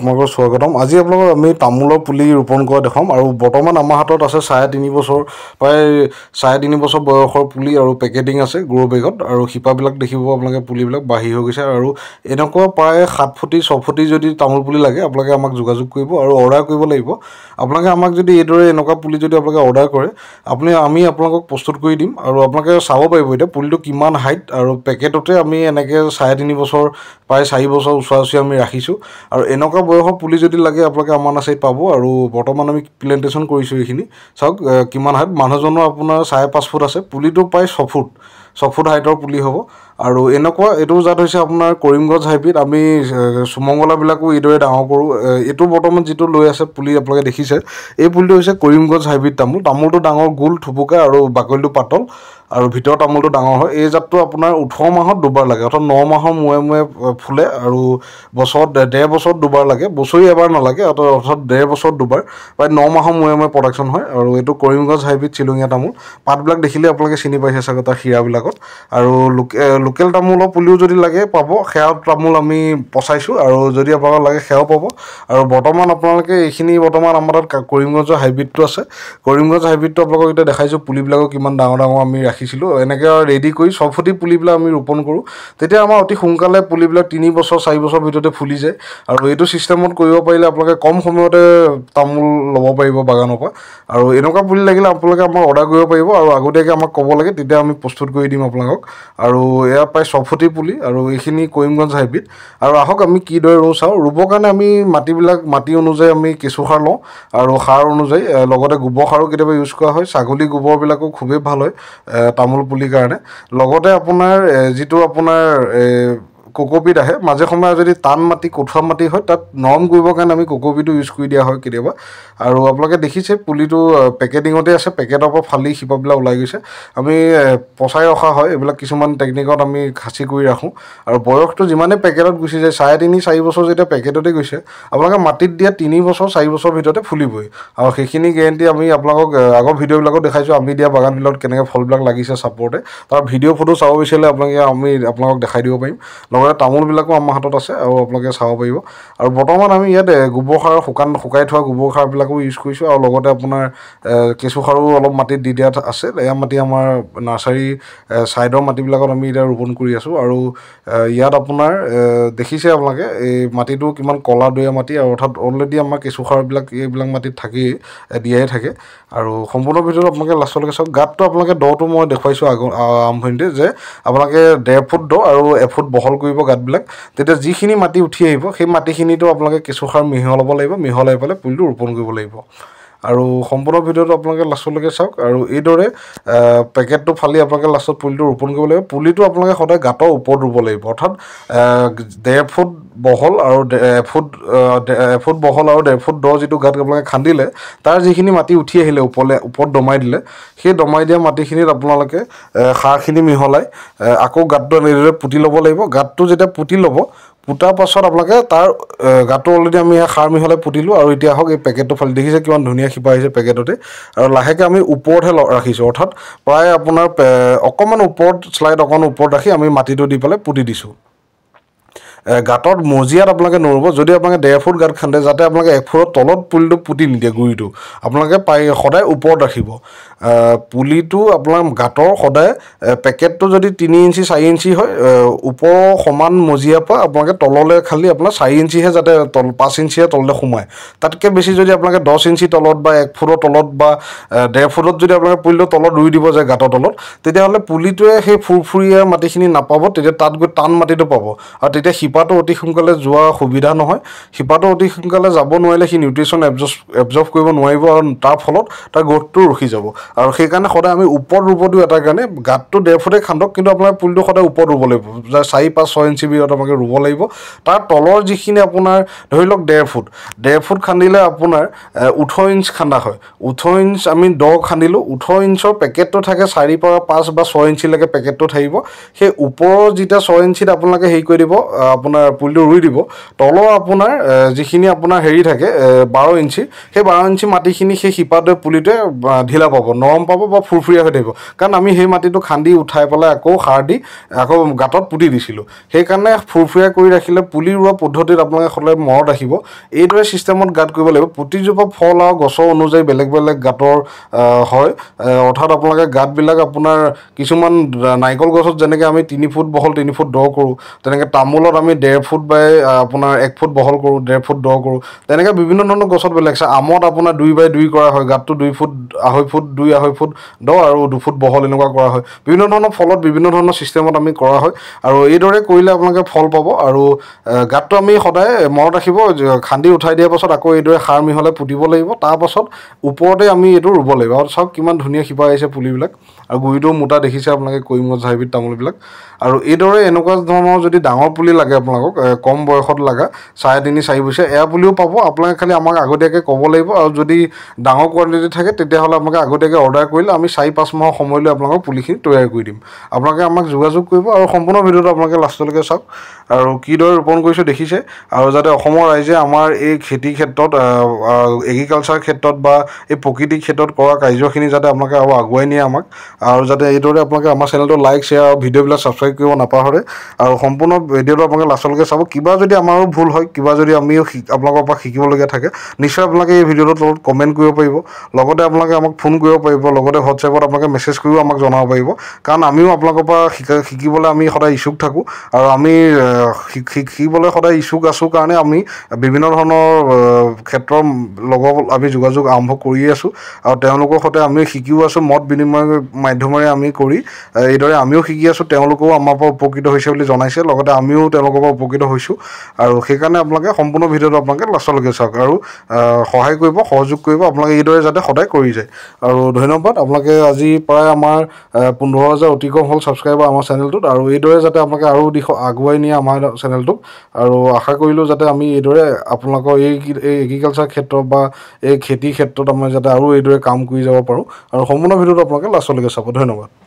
আপোনালোকৰ স্বাগতম আজি আপোনালোকক আমি তামোলৰ পুলি ৰোপণ কৰা দেখাম আৰু বৰ্তমান আমাৰ হাতত আছে চাৰে তিনি বছৰ প্ৰায় চাৰে তিনি বছৰ বয়সৰ পুলি আৰু পেকেটিং আছে গ্ৰ' বেগত আৰু শিপাবিলাক দেখিব আপোনালোকে পুলিবিলাক বাঢ়ি হৈ গৈছে আৰু এনেকুৱা প্ৰায় সাত ফুটি ফুটি যদি তামোল পুলি লাগে আপোনালোকে আমাক যোগাযোগ কৰিব আৰু অৰ্ডাৰ কৰিব লাগিব আপোনালোকে আমাক যদি এইদৰে এনেকুৱা পুলি যদি আপোনালোকে অৰ্ডাৰ কৰে আপুনি আমি আপোনালোকক প্ৰস্তুত কৰি দিম আৰু আপোনালোকে চাব পাৰিব এতিয়া পুলিটো কিমান হাইট আৰু পেকেটতে আমি এনেকৈ চাৰে তিনি বছৰ প্ৰায় চাৰি বছৰ ওচৰা ওচৰি আমি ৰাখিছোঁ আৰু এনেকুৱা বয়সৰ পুলি যদি লাগে আপোনালোকে আমাৰ নাৰ্চাৰীত পাব আৰু বৰ্তমান আমি প্লেণ্টেশ্যন কৰিছোঁ এইখিনি চাওক কিমান হাইট মানুহজনৰ আপোনাৰ চাৰে পাঁচ ফুট আছে পুলিটো প্ৰায় ছফুট ছফুট হাইটৰ পুলি হ'ব আৰু এনেকুৱা এইটো জাত হৈছে আপোনাৰ কৰিমগঞ্জ হাইব্ৰিড আমি সুমংগলাবিলাকো এইদৰে ডাঙৰ কৰোঁ এইটো বৰ্তমান যিটো লৈ আছে পুলি আপোনালোকে দেখিছে এই পুলিটো হৈছে কৰিমগঞ্জ হাইব্ৰিড তামোল তামোলটো ডাঙৰ গোল থুপুকা আৰু বাকলিটো পাতল আৰু ভিতৰৰ তামোলটো ডাঙৰ হয় এই জাতটো আপোনাৰ ওঠৰ মাহত দুবাৰ লাগে অৰ্থাৎ ন মাহৰ মূৰে মূৰে ফুলে আৰু বছৰত ডেৰ বছৰত দুবাৰ লাগে বছৰি এবাৰ নালাগে অৰ্থাৎ ডেৰ বছৰত দুবাৰ প্ৰায় ন মাহৰ মূৰে মূৰে প্ৰডাকশ্যন হয় আৰু এইটো কৰিমগঞ্জ হাইব্ৰিড চিলঙীয়া তামোল পাতবিলাক দেখিলে আপোনালোকে চিনি পাইছে চাগে তাৰ শিৰাবিলাকত আৰু লোকে লোকেল তামোলৰ পুলিও যদি লাগে পাব সেয়া তামোল আমি পচাইছোঁ আৰু যদি আপোনালোকে লাগে সেয়াও পাব আৰু বৰ্তমান আপোনালোকে এইখিনি বৰ্তমান আমাৰ তাত কৰিমগঞ্জৰ হাইব্ৰিডটো আছে কৰিমগঞ্জ হাইব্ৰিডটো আপোনালোকক এতিয়া দেখাইছোঁ পুলিবিলাকো কিমান ডাঙৰ ডাঙৰ আমি ৰাখিছিলোঁ এনেকৈ ৰেডি কৰি ছফুটি পুলিবিলাক আমি ৰোপণ কৰোঁ তেতিয়া আমাৰ অতি সোনকালে পুলিবিলাক তিনি বছৰ চাৰি বছৰৰ ভিতৰতে ফুলি যায় আৰু এইটো ছিষ্টেমত কৰিব পাৰিলে আপোনালোকে কম সময়তে তামোল ল'ব পাৰিব বাগানৰ পৰা আৰু এনেকুৱা পুলি লাগিলে আপোনালোকে আমাক অৰ্ডাৰ কৰিব পাৰিব আৰু আগতীয়াকৈ আমাক ক'ব লাগে তেতিয়া আমি প্ৰস্তুত কৰি দিম আপোনালোকক আৰু জেগা প্ৰায় ছফুটি পুলি আৰু এইখিনি কৰিমগঞ্জ হাইব্ৰিড আৰু আহক আমি কিদৰে ৰুওঁ চাওঁ ৰুবৰ কাৰণে আমি মাটিবিলাক মাটি অনুযায়ী আমি কেঁচু সাৰ লওঁ আৰু সাৰ অনুযায়ী লগতে গোবৰ সাৰো কেতিয়াবা ইউজ কৰা হয় ছাগলী গোবৰবিলাকো খুবেই ভাল হয় তামোল পুলিৰ কাৰণে লগতে আপোনাৰ যিটো আপোনাৰ ককপিত আহে মাজে সময়ে যদি টান মাটি কঠোৱা মাটি হয় তাত নৰম কৰিবৰ কাৰণে আমি ককপিটো ইউজ কৰি দিয়া হয় কেতিয়াবা আৰু আপোনালোকে দেখিছে পুলিটো পেকেটিঙতে আছে পেকেটৰ পৰা ফালি শিপাবিলাক ওলাই গৈছে আমি পচাই ৰখা হয় এইবিলাক কিছুমান টেকনিকত আমি খাচী কৰি ৰাখোঁ আৰু বয়সটো যিমানে পেকেটত গুচি যায় চাৰে তিনি চাৰি বছৰ যেতিয়া পেকেটতে গৈছে আপোনালোকে মাটিত দিয়া তিনি বছৰ চাৰি বছৰৰ ভিতৰতে ফুলিবই আৰু সেইখিনি গেৰেণ্টি আমি আপোনালোকক আগৰ ভিডিঅ'বিলাকো দেখাইছোঁ আমি দিয়া বাগানবিলাকত কেনেকৈ ফলবিলাক লাগিছে ছাপৰ্টে তাৰ ভিডিঅ' ফটো চাব বিচাৰিলে আপোনালোকে আমি আপোনালোকক দেখাই দিব পাৰিম লগতে তামোলবিলাকো আমাৰ হাতত আছে আৰু আপোনালোকে চাব পাৰিব আৰু বৰ্তমান আমি ইয়াত গোবৰ সাৰ শুকান শুকাই থোৱা গোবৰ সাৰবিলাকো ইউজ কৰিছোঁ আৰু লগতে আপোনাৰ কেঁচু সাৰো অলপ মাটিত দি দিয়াত আছে এয়া মাটি আমাৰ নাৰ্চাৰী ছাইডৰ মাটিবিলাকত আমি এতিয়া ৰোপণ কৰি আছোঁ আৰু ইয়াত আপোনাৰ দেখিছে আপোনালোকে এই মাটিটো কিমান কলা দৈয়া মাটি আৰু অৰ্থাৎ অলৰেডি আমাৰ কেঁচু সাৰবিলাক এইবিলাক মাটিত থাকেই দিয়াই থাকে আৰু সম্পূৰ্ণ ভিতৰত আপোনালোকে লাষ্টলৈকে চাওক গাঁতটো আপোনালোকে দটো মই দেখুৱাইছোঁ আগৰ আৰম্ভণিতে যে আপোনালোকে ডেৰ ফুট দ আৰু এফুট বহল কৰি কৰিব গাঁতবিলাক তেতিয়া যিখিনি মাটি উঠি আহিব সেই মাটিখিনিতো আপোনালোকে কেঁচুসাৰ মিহলাব লাগিব মিহলাই পেলাই পুলিটো ৰোপণ কৰিব লাগিব আৰু সম্পূৰ্ণ ভিডিঅ'টো আপোনালোকে লাষ্টলৈকে চাওক আৰু এইদৰে পেকেটটো ফালি আপোনালোকে লাষ্টত পুলিটো ৰোপণ কৰিব লাগিব পুলিটো আপোনালোকে সদায় গাঁতৰ ওপৰত ৰুব লাগিব অৰ্থাৎ ডেৰ ফুট বহল আৰু এফুট এফুট বহল আৰু ডেৰ ফুট দহ যিটো গাঁত আপোনালোকে খান্দিলে তাৰ যিখিনি মাটি উঠি আহিলে ওপৰলে ওপৰত দমাই দিলে সেই দমাই দিয়া মাটিখিনিত আপোনালোকে সাৰখিনি মিহলাই আকৌ গাঁতটো এনেদৰে পুতি ল'ব লাগিব গাঁতটো যেতিয়া পুতি ল'ব পোতাৰ পাছত আপোনালোকে তাৰ গাঁতটো অলৰেডি আমি সাৰ মিহলাই পুতিলোঁ আৰু এতিয়া হওক এই পেকেটটো ফালি দেখিছে কিমান ধুনীয়া শিপা আহিছে পেকেটতে আৰু লাহেকৈ আমি ওপৰতহে ৰাখিছোঁ অৰ্থাৎ প্ৰায় আপোনাৰ অকণমান ওপৰত শ্লাইড অকণমান ওপৰত ৰাখি আমি মাটিটো দি পেলাই পুতি দিছোঁ গাঁতত মজিয়াত আপোনালোকে নৰুব যদি আপোনালোকে ডেৰ ফুট গাঁত খান্দে যাতে আপোনালোকে এক ফুটৰ তলত পুলিটো পুতি নিদিয়ে গুৰিটো আপোনালোকে পাৰি সদায় ওপৰত ৰাখিব পুলিটো আপোনাৰ গাঁতৰ সদায় পেকেটটো যদি তিনি ইঞ্চি চাৰি ইঞ্চি হয় ওপৰৰ সমান মজিয়াৰ পৰা আপোনালোকে তললৈ খালি আপোনাৰ চাৰি ইঞ্চিহে যাতে তল পাঁচ ইঞ্চিহে তললৈ সোমায় তাতকৈ বেছি যদি আপোনালোকে দহ ইঞ্চি তলত বা এক ফুটৰ তলত বা ডেৰ ফুটত যদি আপোনালোকে পুলিটো তলত ৰুই দিব যায় গাঁতৰ তলত তেতিয়াহ'লে পুলিটোৱে সেই ফুৰফুৰীয়া মাটিখিনি নাপাব তেতিয়া তাত গৈ টান মাটিটো পাব আৰু তেতিয়া শিপাটো অতি সোনকালে যোৱা সুবিধা নহয় শিপাটো অতি সোনকালে যাব নোৱাৰিলে সি নিউট্ৰিশ্যন এবজৰ্ব এবজৰ্ব কৰিব নোৱাৰিব আৰু তাৰ ফলত তাৰ গ্ৰ'থটো ৰখি যাব আৰু সেইকাৰণে সদায় আমি ওপৰত ৰুব দিওঁ এটা কাৰণে গাঁতটো ডেৰ ফুটে খান্দক কিন্তু আপোনাৰ পুলিটো সদায় ওপৰত ৰুব লাগিব চাৰি পাঁচ ছয় ইঞ্চি ভিতৰত আমাক ৰুব লাগিব তাৰ তলৰ যিখিনি আপোনাৰ ধৰি লওক ডেৰ ফুট ডেৰ ফুট খান্দিলে আপোনাৰ ওঠৰ ইঞ্চ খান্দা হয় ওঠৰ ইঞ্চ আমি দ খান্দিলোঁ ওঠৰ ইঞ্চৰ পেকেটটো থাকে চাৰিৰ পৰা পাঁচ বা ছয় ইঞ্চিলৈকে পেকেটটো থাকিব সেই ওপৰৰ যেতিয়া ছয় ইঞ্চিত আপোনালোকে হেৰি কৰি দিব আপোনাৰ পুলিটো ৰুই দিব তলৰ আপোনাৰ যিখিনি আপোনাৰ হেৰি থাকে বাৰ ইঞ্চি সেই বাৰ ইঞ্চি মাটিখিনি সেই শিপাটোৱে পুলিটোৱে ঢিলা পাব নৰম পাব বা ফুৰফুৰীয়া হৈ থাকিব কাৰণ আমি সেই মাটিটো খান্দি উঠাই পেলাই আকৌ সাৰ দি আকৌ গাঁতত পুতি দিছিলোঁ সেইকাৰণে ফুৰফুৰীয়া কৰি ৰাখিলে পুলি ৰোৱা পদ্ধতিত আপোনালোকে সদায় মনত ৰাখিব এইদৰে ছিষ্টেমত গাঁত কৰিব লাগিব প্ৰতিজোপা ফল আৰু গছৰ অনুযায়ী বেলেগ বেলেগ গাঁতৰ হয় অৰ্থাৎ আপোনালোকে গাঁতবিলাক আপোনাৰ কিছুমান নাৰিকল গছত যেনেকৈ আমি তিনি ফুট বহল তিনি ফুট দ কৰোঁ তেনেকৈ তামোলত আমি আমি ডেৰ ফুট বাই আপোনাৰ এক ফুট বহল কৰোঁ ডেৰ ফুট দ কৰোঁ তেনেকৈ বিভিন্ন ধৰণৰ গছত বেলেগ আছে আমত আপোনাৰ দুই বাই দুই কৰা হয় গাঁতটো দুই ফুট আঢ়ৈ ফুট দুই আঢ়ৈ ফুট দ আৰু দুফুট বহল এনেকুৱা কৰা হয় বিভিন্ন ধৰণৰ ফলত বিভিন্ন ধৰণৰ ছিষ্টেমত আমি কৰা হয় আৰু এইদৰে কৰিলে আপোনালোকে ফল পাব আৰু গাঁতটো আমি সদায় মনত ৰাখিব খান্দি উঠাই দিয়াৰ পাছত আকৌ এইদৰে সাৰ মিহলাই পুতিব লাগিব তাৰপাছত ওপৰতে আমি এইটো ৰুব লাগিব আৰু চাওক কিমান ধুনীয়া শিপা আহিছে পুলিবিলাক আৰু গুৰিটো মোটা দেখিছে আপোনালোকে কৈমজ হাইব্ৰিড তামোলবিলাক আৰু এইদৰে এনেকুৱা ধৰণৰ যদি ডাঙৰ পুলি লাগে আপোনালোকক কম বয়সত লাগে চাৰে তিনি চাৰি বছৰ এয়া বুলিও পাব আপোনালোকে খালি আমাক আগতীয়াকৈ ক'ব লাগিব আৰু যদি ডাঙৰ কোৱালিটি থাকে তেতিয়াহ'লে আপোনালোকে আগতীয়াকৈ অৰ্ডাৰ কৰিলে আমি চাৰি পাঁচ মাহৰ সময়লৈ আপোনালোকক পুলিখিনি তৈয়াৰ কৰি দিম আপোনালোকে আমাক যোগাযোগ কৰিব আৰু সম্পূৰ্ণ ভিডিঅ'টো আপোনালোকে লাষ্টলৈকে চাওক আৰু কিদৰে ৰোপণ কৰিছোঁ দেখিছে আৰু যাতে অসমৰ ৰাইজে আমাৰ এই খেতিৰ ক্ষেত্ৰত এগ্ৰিকালচাৰ ক্ষেত্ৰত বা এই প্ৰকৃতিৰ ক্ষেত্ৰত কৰা কাৰ্যখিনি যাতে আপোনালোকে আৰু আগুৱাই নিয়ে আমাক আৰু যাতে এইদৰে আপোনালোকে আমাৰ চেনেলটো লাইক শ্বেয়াৰ আৰু ভিডিঅ'বিলাক ছাবস্ক্ৰাইব কৰিব নাপাহৰে আৰু সম্পূৰ্ণ ভিডিঅ'টো আপোনালোকে লাচলৈকে চাব কিবা যদি আমাৰো ভুল হয় কিবা যদি আমিও আপোনালোকৰ পৰা শিকিবলগীয়া থাকে নিশ্চয় আপোনালোকে এই ভিডিঅ'টোৰ তলত কমেণ্ট কৰিব পাৰিব লগতে আপোনালোকে আমাক ফোন কৰিব পাৰিব লগতে হোৱাটছএপত আপোনালোকে মেছেজ কৰিও আমাক জনাব পাৰিব কাৰণ আমিও আপোনালোকৰ পৰা শিকা শিকিবলৈ আমি সদায় ইচ্ছুক থাকোঁ আৰু আমি শিকিবলৈ সদায় ইচ্ছুক আছোঁ কাৰণে আমি বিভিন্ন ধৰণৰ ক্ষেত্ৰৰ লগত আমি যোগাযোগ আৰম্ভ কৰি আছোঁ আৰু তেওঁলোকৰ সৈতে আমিও শিকিও আছোঁ মত বিনিময় মাধ্যমেৰে আমি কৰি এইদৰে আমিও শিকি আছোঁ তেওঁলোকেও আমাৰ পৰা উপকৃত হৈছে বুলি জনাইছে লগতে আমিও তেওঁলোকৰ আপোনালোকৰ উপকৃত হৈছোঁ আৰু সেইকাৰণে আপোনালোকে সম্পূৰ্ণ ভিডিঅ'টো আপোনালোকে লাষ্টলৈকে চাওক আৰু সহায় কৰিব সহযোগ কৰিব আপোনালোকে এইদৰে যাতে সদায় কৰি যায় আৰু ধন্যবাদ আপোনালোকে আজি প্ৰায় আমাৰ পোন্ধৰ হাজাৰ অতিক্ৰম হ'ল ছাবস্ক্ৰাইবাৰ আমাৰ চেনেলটোত আৰু এইদৰে যাতে আপোনালোকে আৰু দিশ আগুৱাই নিয়ে আমাৰ চেনেলটোক আৰু আশা কৰিলোঁ যাতে আমি এইদৰে আপোনালোকৰ এই এই এগ্ৰিকালচাৰ ক্ষেত্ৰত বা এই খেতিৰ ক্ষেত্ৰত আমি যাতে আৰু এইদৰে কাম কৰি যাব পাৰোঁ আৰু সম্পূৰ্ণ ভিডিঅ'টো আপোনালোকে লাষ্টলৈকে চাব ধন্যবাদ